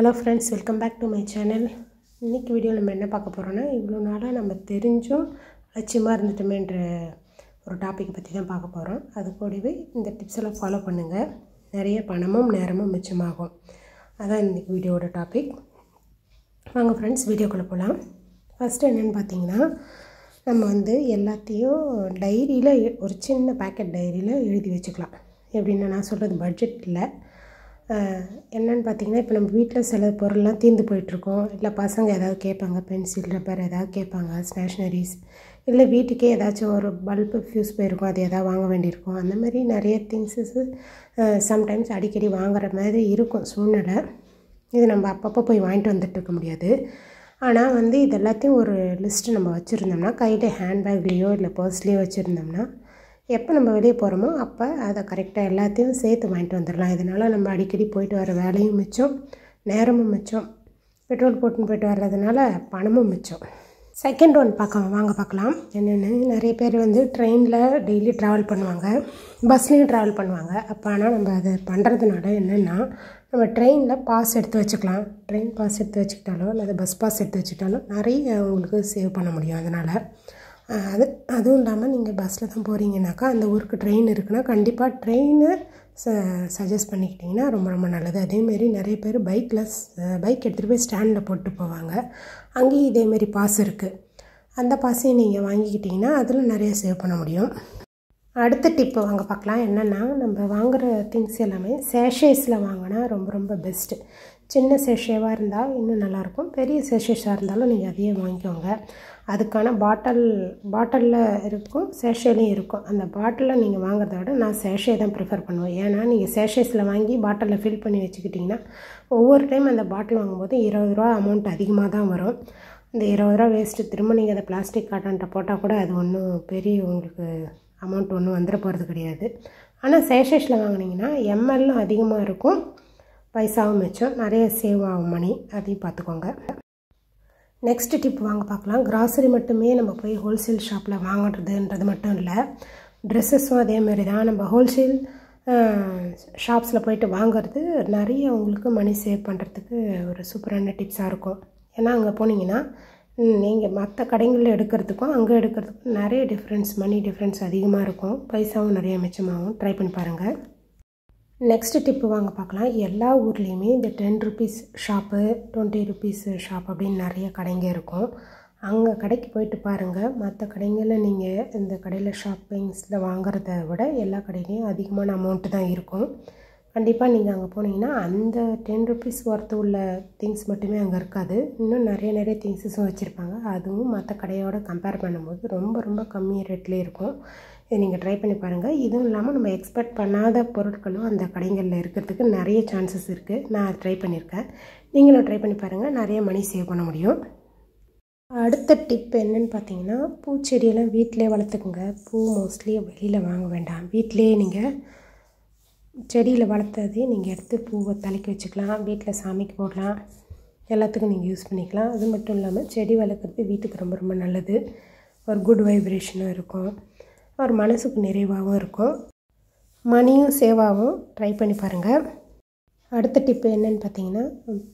hello friends welcome back to my channel இன்றைக்கி video நம்ம என்ன பார்க்க போகிறோன்னா இவ்வளோ நாளாக நம்ம தெரிஞ்சும் அலட்சியமாக இருந்துட்டோமேன்ற ஒரு டாப்பிக்கை பற்றி தான் பார்க்க போகிறோம் அது கூடவே இந்த டிப்ஸ் எல்லாம் ஃபாலோ பண்ணுங்கள் நிறைய பணமும் நேரமும் மிச்சமாகும் அதான் இன்றைக்கி வீடியோட டாபிக் வாங்க ஃப்ரெண்ட்ஸ் வீடியோக்குள்ளே போகலாம் ஃபஸ்ட்டு என்னென்னு பார்த்தீங்கன்னா நம்ம வந்து எல்லாத்தையும் டைரியில் ஒரு சின்ன பேக்கெட் டைரியில் எழுதி வச்சுக்கலாம் எப்படின்னா நான் சொல்கிறது பட்ஜெட் இல்லை என்னென்னு பார்த்தீங்கன்னா இப்போ நம்ம வீட்டில் சில பொருள்லாம் தீர்ந்து போயிட்டுருக்கோம் இல்லை பசங்க ஏதாவது கேட்பாங்க பென்சில் ரப்பர் ஏதாவது கேட்பாங்க ஸ்டேஷ்னரிஸ் இல்லை வீட்டுக்கே ஏதாச்சும் ஒரு பல்பு ஃப்யூஸ் போயிருக்கும் அது எதாவது வாங்க வேண்டியிருக்கும் அந்த மாதிரி நிறைய திங்ஸஸ்ஸு சம்டைம்ஸ் அடிக்கடி வாங்குற மாதிரி இருக்கும் சூழ்நிலை இது நம்ம அப்பப்போ போய் வாங்கிட்டு வந்துட்டு இருக்க முடியாது ஆனால் வந்து இது எல்லாத்தையும் ஒரு லிஸ்ட்டு நம்ம வச்சுருந்தோம்னா கையில் ஹேண்ட்பேக்லேயோ இல்லை பர்ஸ்லேயோ வச்சுருந்தோம்னா எப்போ நம்ம வெளியே போகிறோமோ அப்போ அதை கரெக்டாக எல்லாத்தையும் சேர்த்து வாங்கிட்டு வந்துடலாம் இதனால் நம்ம அடிக்கடி போயிட்டு வர வேலையும் மிச்சம் நேரமும் மிச்சம் பெட்ரோல் போட்டுன்னு போயிட்டு வர்றதுனால பணமும் மிச்சம் செகண்ட் ஒன் பார்க்க வாங்க பார்க்கலாம் என்னென்னு நிறைய பேர் வந்து ட்ரெயினில் டெய்லி ட்ராவல் பண்ணுவாங்க பஸ்லேயும் ட்ராவல் பண்ணுவாங்க அப்போ ஆனால் நம்ம அதை பண்ணுறதுனால என்னென்னா நம்ம ட்ரெயினில் பாஸ் எடுத்து வச்சுக்கலாம் ட்ரெயின் பாஸ் எடுத்து வச்சுக்கிட்டாலோ அல்லது பஸ் பாஸ் எடுத்து வச்சுக்கிட்டாலோ நிறைய உங்களுக்கு சேவ் பண்ண முடியும் அதனால் அது அதுவும் இல்லாமல் நீங்கள் பஸ்ஸில் தான் போகிறீங்கனாக்கா அந்த ஊருக்கு ட்ரெயின் இருக்குன்னா கண்டிப்பாக ட்ரெயினை ச சஜஸ்ட் பண்ணிக்கிட்டிங்கன்னா ரொம்ப ரொம்ப நல்லது அதேமாரி நிறைய பேர் பைக்கில் பைக் எடுத்துகிட்டு போய் ஸ்டாண்டில் போட்டு போவாங்க அங்கேயும் இதேமாரி பாஸ் இருக்குது அந்த பாஸையும் நீங்கள் வாங்கிக்கிட்டிங்கன்னா அதில் நிறைய சேவ் பண்ண முடியும் அடுத்த டிப்பு வாங்க பார்க்கலாம் என்னென்னா நம்ம வாங்குகிற திங்ஸ் எல்லாமே சேஷேஸில் வாங்கினா ரொம்ப ரொம்ப பெஸ்ட்டு சின்ன சேஷேவாக இருந்தால் இன்னும் நல்லாயிருக்கும் பெரிய சேஷேஸாக இருந்தாலும் நீங்கள் அதையே வாங்கிக்கோங்க அதுக்கான பாட்டில் பாட்டிலில் இருக்கும் சேஷேலையும் இருக்கும் அந்த பாட்டிலில் நீங்கள் வாங்குறத விட நான் சேஷே தான் ப்ரிஃபர் பண்ணுவேன் ஏன்னா நீங்கள் சேஷேஸில் வாங்கி பாட்டிலில் ஃபில் பண்ணி வச்சுக்கிட்டிங்கன்னா ஒவ்வொரு டைம் அந்த பாட்டில் வாங்கும்போது இருபது ரூபா அமௌண்ட் அதிகமாக தான் வரும் இந்த இருபது ரூபா வேஸ்ட்டு திரும்ப நீங்கள் அதை பிளாஸ்டிக் காட்டான்ட்ட போட்டால் கூட அது ஒன்றும் பெரிய உங்களுக்கு அமௌண்ட் ஒன்றும் வந்துட போகிறது கிடையாது ஆனால் சேஷேஷில் வாங்கினீங்கன்னா எம்எல்லும் அதிகமாக இருக்கும் பைசாவும் மிச்சம் நிறைய சேவ் ஆகும் மணி அதையும் பார்த்துக்கோங்க நெக்ஸ்ட் டிப் வாங்க பார்க்கலாம் கிராசரி மட்டுமே நம்ம போய் ஹோல்சேல் ஷாப்பில் வாங்குறதுன்றது மட்டும் இல்லை ட்ரெஸ்ஸஸும் அதேமாரி தான் நம்ம ஹோல்சேல் ஷாப்ஸில் போயிட்டு வாங்கிறது நிறைய உங்களுக்கு மணி சேவ் பண்ணுறதுக்கு ஒரு சூப்பரான டிப்ஸாக இருக்கும் ஏன்னா அங்கே போனீங்கன்னா நீங்கள் மற்ற கடைங்களில் எடுக்கிறதுக்கும் அங்கே எடுக்கிறதுக்கும் நிறைய டிஃப்ரென்ஸ் மணி டிஃப்ரென்ஸ் அதிகமாக இருக்கும் பைசாவும் நிறைய மிச்சமாகவும் ட்ரை பண்ணி பாருங்கள் நெக்ஸ்ட்டு டிப்பு வாங்க பார்க்கலாம் எல்லா ஊர்லேயுமே இந்த ten rupees shop twenty rupees shop அப்படின்னு நிறைய கடைங்க இருக்கும் அங்கே கடைக்கு போயிட்டு பாருங்கள் மற்ற கடைங்களில் நீங்கள் இந்த கடையில் ஷாப்பிங்ஸில் வாங்குறத விட எல்லா கடையிலையும் அதிகமான அமௌண்ட்டு தான் இருக்கும் கண்டிப்பாக நீங்கள் அங்கே போனீங்கன்னா அந்த டென் ருபீஸ் ஒர்த்து உள்ள திங்ஸ் மட்டுமே அங்கே இருக்காது இன்னும் நிறைய நிறைய திங்ஸஸும் வச்சுருப்பாங்க அதுவும் மற்ற கடையோடு கம்பேர் பண்ணும்போது ரொம்ப ரொம்ப கம்மி ரேட்லேயே இருக்கும் இதை நீங்கள் ட்ரை பண்ணி பாருங்கள் இதுவும் இல்லாமல் நம்ம எக்ஸ்பெக்ட் பண்ணாத பொருட்களும் அந்த கடைகளில் இருக்கிறதுக்கு நிறைய சான்சஸ் இருக்குது நான் ட்ரை பண்ணியிருக்கேன் நீங்களும் ட்ரை பண்ணி பாருங்கள் நிறைய மணி சேவ் பண்ண முடியும் அடுத்த டிப் என்னன்னு பார்த்தீங்கன்னா பூச்செடியெல்லாம் வீட்டிலே வளர்த்துக்குங்க பூ மோஸ்ட்லி வெளியில் வாங்க வேண்டாம் வீட்டிலே நீங்கள் செடியில் வளர்த்தது நீங்கள் எடுத்து பூவை தலைக்கு வச்சுக்கலாம் வீட்டில் சாமிக்கு போடலாம் எல்லாத்துக்கும் நீங்கள் யூஸ் பண்ணிக்கலாம் அது மட்டும் இல்லாமல் செடி வளர்க்குறது வீட்டுக்கு ரொம்ப ரொம்ப நல்லது ஒரு குட் வைப்ரேஷனும் இருக்கும் ஒரு மனசுக்கு நிறைவாகவும் இருக்கும் மணியும் சேவாகவும் ட்ரை பண்ணி பாருங்கள் அடுத்த டிப்பு என்னென்னு பார்த்தீங்கன்னா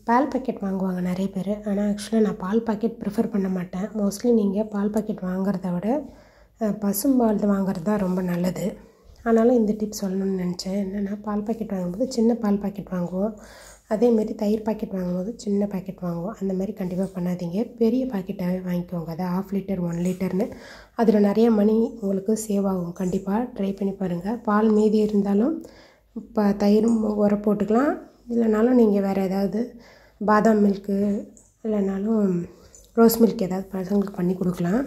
பால் பாக்கெட் வாங்குவாங்க நிறைய பேர் ஆனால் ஆக்சுவலாக நான் பால் பாக்கெட் ப்ரிஃபர் பண்ண மாட்டேன் மோஸ்ட்லி நீங்கள் பால் பாக்கெட் வாங்குறத விட பசும்பால் வாங்குறது தான் ரொம்ப நல்லது ஆனாலும் இந்த டிப் சொல்லணும்னு நினச்சேன் என்னென்னா பால் பாக்கெட் வாங்கும்போது சின்ன பால் பாக்கெட் வாங்குவோம் அதேமாரி தயிர் பாக்கெட் வாங்கும்போது சின்ன பாக்கெட் வாங்குவோம் அந்த மாதிரி கண்டிப்பாக பண்ணாதீங்க பெரிய பாக்கெட்டாகவே வாங்கிக்கோங்க அதை ஆஃப் லிட்டர் ஒன் லிட்டர்னு அதில் நிறைய மணி உங்களுக்கு சேவ் ஆகும் கண்டிப்பாக ட்ரை பண்ணி பாருங்கள் பால் மீதி இருந்தாலும் இப்போ தயிரும் உரம் போட்டுக்கலாம் இல்லைனாலும் நீங்கள் வேறு ஏதாவது பாதாம் மில்க்கு இல்லைனாலும் ரோஸ் மில்க் ஏதாவது பசங்களுக்கு பண்ணி கொடுக்கலாம்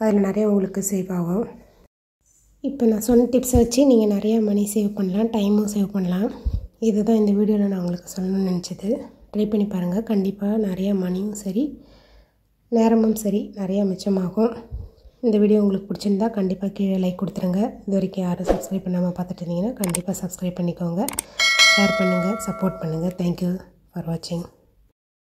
அதில் நிறைய உங்களுக்கு சேவ் ஆகும் இப்போ நான் சொன்ன டிப்ஸை வச்சு நீங்கள் நிறையா மணி சேவ் பண்ணலாம் டைமும் சேவ் பண்ணலாம் தான் இந்த வீடியோவில் நான் உங்களுக்கு சொல்லணும்னு நினச்சது ட்ரை பண்ணி பாருங்கள் கண்டிப்பாக நிறையா மணியும் சரி நேரமும் சரி நிறையா மிச்சமாகும் இந்த வீடியோ உங்களுக்கு பிடிச்சிருந்தா கண்டிப்பாக கீழே லைக் கொடுத்துருங்க இது வரைக்கும் யாரும் சப்ஸ்கிரைப் பண்ணாமல் பார்த்துட்டு இருந்தீங்கன்னா கண்டிப்பாக சப்ஸ்கிரைப் பண்ணிக்கோங்க ஷேர் பண்ணுங்கள் சப்போர்ட் பண்ணுங்கள் தேங்க்யூ ஃபார் வாட்சிங்